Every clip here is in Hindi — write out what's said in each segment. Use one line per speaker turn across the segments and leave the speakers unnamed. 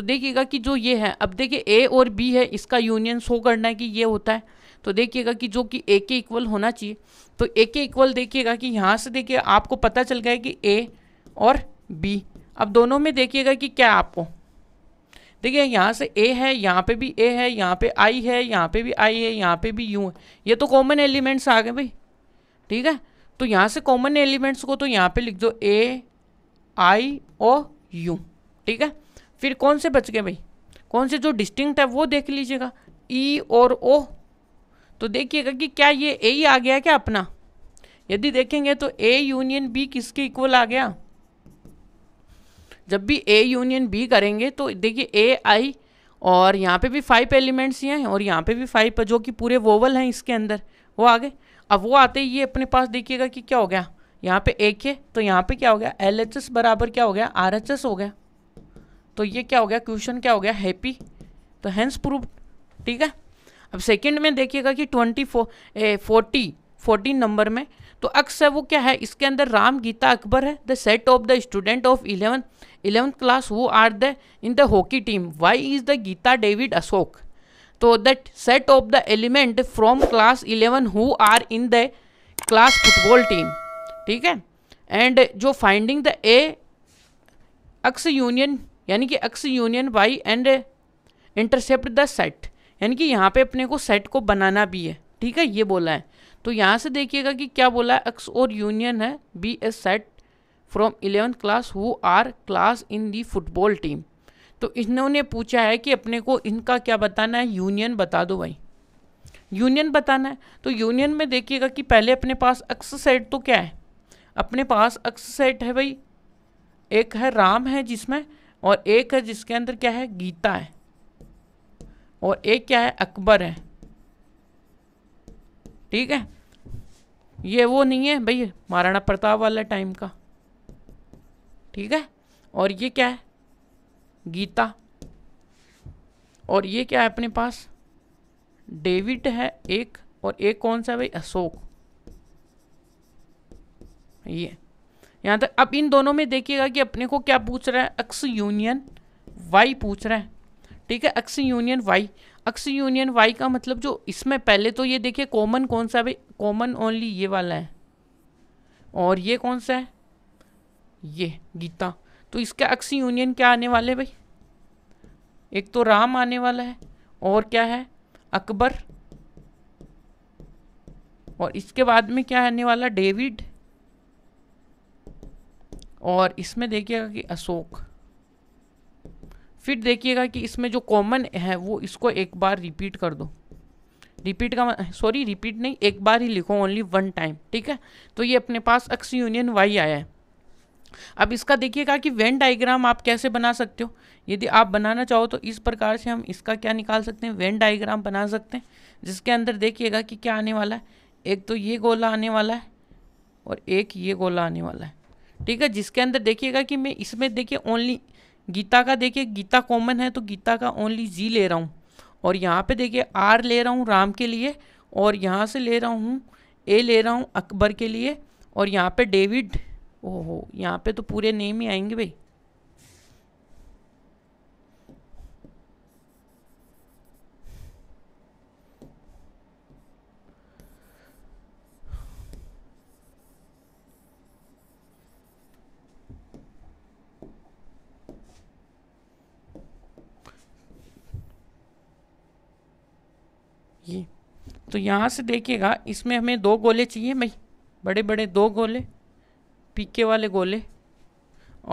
तो देखिएगा कि जो ये है अब देखिए ए और बी है इसका यूनियन शो करना है कि ये होता है तो देखिएगा कि जो कि ए के इक्वल होना चाहिए तो ए के इक्वल देखिएगा कि यहाँ से देखिए आपको पता चल गया कि ए और बी अब दोनों में देखिएगा कि क्या आपको देखिए यहाँ से ए है यहाँ पे भी ए है यहाँ पे आई है यहाँ पे भी आई है यहाँ पे भी यू है ये तो कॉमन एलिमेंट्स आ गए भाई ठीक है तो यहाँ से कॉमन एलिमेंट्स को तो यहाँ पे लिख दो ए आई ओ यू ठीक है फिर कौन से बच गए भाई कौन से जो डिस्टिंक्ट है वो देख लीजिएगा ई e और ओ तो देखिएगा कि क्या ये ए ही आ गया क्या अपना यदि देखेंगे तो ए यूनियन बी किसके इक्वल आ गया जब भी ए यूनियन बी करेंगे तो देखिए ए आई और यहाँ पे भी फाइव एलिमेंट्स ही हैं और यहाँ पे भी फाइव जो कि पूरे वोवल हैं इसके अंदर वो आ गए अब वो आते ही ये अपने पास देखिएगा कि क्या हो गया यहाँ पे ए के तो यहाँ पे क्या हो गया एल एच एस बराबर क्या हो गया आर एच एस हो गया तो ये क्या हो गया क्वेश्चन क्या हो गया हैप्पी तो हैंस प्रूव ठीक है अब सेकंड में देखिएगा कि twenty four forty fourteen number में तो अक्स है वो क्या है इसके अंदर राम गीता अकबर है the set of the student of eleven eleventh class who are the in the hockey team Y is the Gita David Ashok तो that set of the element from class eleven who are in the class football team ठीक है एंड जो फाइंडिंग द ए अक्स यूनियन यानी कि X union Y and intercept the set यानी कि यहाँ पे अपने को सेट को बनाना भी है ठीक है ये बोला है तो यहाँ से देखिएगा कि क्या बोला है एक्स और यूनियन है B A set from eleventh class who are class in the football team तो इन्होंने पूछा है कि अपने को इनका क्या बताना है यूनियन बता दो भाई यूनियन बताना है तो यूनियन में देखिएगा कि पहले अपने पास अक्स सेट तो क्या है अपने पास अक्स सेट है भाई एक है राम है जिसमें और एक है जिसके अंदर क्या है गीता है और एक क्या है अकबर है ठीक है ये वो नहीं है भाई महाराणा प्रताप वाला टाइम का ठीक है और ये क्या है गीता और ये क्या है अपने पास डेविड है एक और एक कौन सा भाई अशोक ये यहाँ तक अब इन दोनों में देखिएगा कि अपने को क्या पूछ रहा है एक्स यूनियन वाई पूछ रहा है ठीक है X union Y X union Y का मतलब जो इसमें पहले तो ये देखिए कॉमन कौन सा भाई कॉमन ओनली ये वाला है और ये कौन सा है ये गीता तो इसका एक्स यूनियन क्या आने वाले भाई एक तो राम आने वाला है और क्या है अकबर और इसके बाद में क्या आने वाला डेविड और इसमें देखिएगा कि अशोक फिर देखिएगा कि इसमें जो कॉमन है वो इसको एक बार रिपीट कर दो रिपीट का सॉरी रिपीट नहीं एक बार ही लिखो ओनली वन टाइम ठीक है तो ये अपने पास अक्स यूनियन वाई आया है अब इसका देखिएगा कि वेन डायग्राम आप कैसे बना सकते हो यदि आप बनाना चाहो तो इस प्रकार से हम इसका क्या निकाल सकते हैं वेन डायग्राम बना सकते हैं जिसके अंदर देखिएगा कि क्या आने वाला है एक तो ये गोला आने वाला है और एक ये गोला आने वाला है ठीक है जिसके अंदर देखिएगा कि मैं इसमें देखिए ओनली गीता का देखिए गीता कॉमन है तो गीता का ओनली जी ले रहा हूँ और यहाँ पे देखिए आर ले रहा हूँ राम के लिए और यहाँ से ले रहा हूँ ए ले रहा हूँ अकबर के लिए और यहाँ पे डेविड ओहो यहाँ पे तो पूरे नेम ही आएंगे भाई ये तो यहाँ से देखिएगा इसमें हमें दो गोले चाहिए भाई बड़े बड़े दो गोले पीके वाले गोले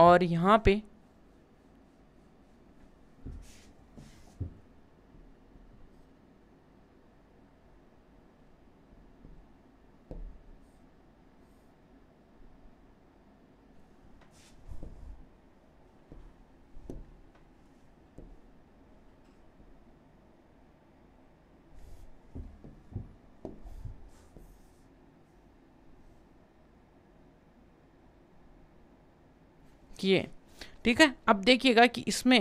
और यहाँ पे किए ठीक है अब देखिएगा कि इसमें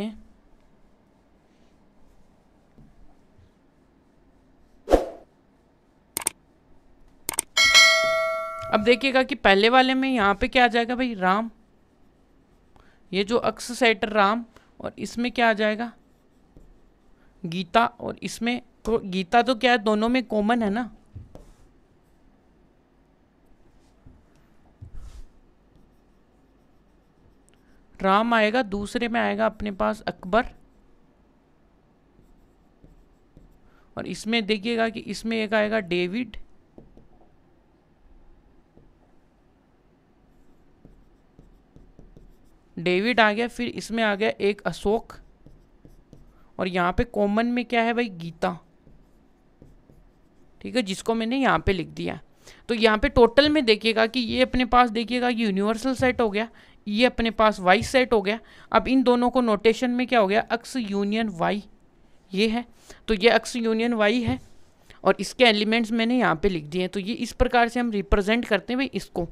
अब देखिएगा कि पहले वाले में यहाँ पे क्या आ जाएगा भाई राम ये जो अक्स सेट राम और इसमें क्या आ जाएगा गीता और इसमें तो गीता तो क्या है दोनों में कॉमन है ना राम आएगा दूसरे में आएगा अपने पास अकबर और इसमें देखिएगा कि इसमें एक आएगा डेविड डेविड आ गया फिर इसमें आ गया एक अशोक और यहाँ पे कॉमन में क्या है भाई गीता ठीक है जिसको मैंने यहाँ पे लिख दिया तो यहाँ पे टोटल में देखिएगा कि ये अपने पास देखिएगा कि यूनिवर्सल सेट हो गया ये अपने पास वाई सेट हो गया अब इन दोनों को नोटेशन में क्या हो गया अक्स यूनियन वाई ये है तो ये अक्स यूनियन वाई है और इसके एलिमेंट्स मैंने यहाँ पे लिख दिए हैं तो ये इस प्रकार से हम रिप्रेजेंट करते हैं भाई इसको